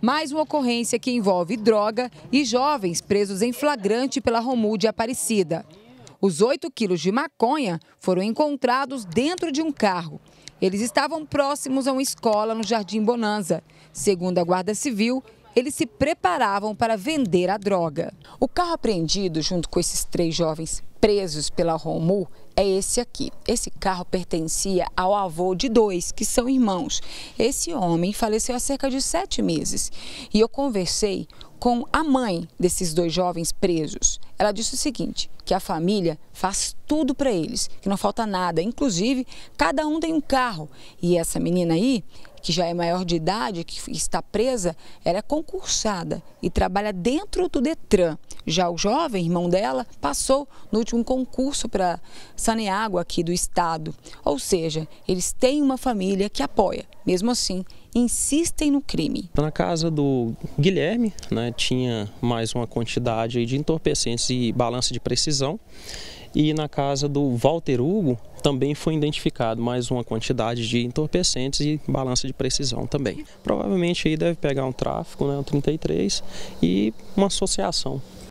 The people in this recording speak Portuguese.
Mais uma ocorrência que envolve droga e jovens presos em flagrante pela Romul de Aparecida. Os 8 quilos de maconha foram encontrados dentro de um carro. Eles estavam próximos a uma escola no Jardim Bonanza. Segundo a Guarda Civil, eles se preparavam para vender a droga. O carro apreendido junto com esses três jovens presos pela Romu é esse aqui. Esse carro pertencia ao avô de dois, que são irmãos. Esse homem faleceu há cerca de sete meses e eu conversei com a mãe desses dois jovens presos. Ela disse o seguinte: que a família faz tudo para eles, que não falta nada. Inclusive, cada um tem um carro. E essa menina aí, que já é maior de idade, que está presa, ela é concursada e trabalha dentro do Detran. Já o jovem, irmão dela, passou no último concurso para água aqui do estado. Ou seja, eles têm uma família que apoia. Mesmo assim, insistem no crime. Na casa do Guilherme, né, tinha mais uma quantidade de entorpecentes e balança de precisão. E na casa do Walter Hugo também foi identificado mais uma quantidade de entorpecentes e balança de precisão também. Provavelmente aí deve pegar um tráfico, né, um 33 e uma associação.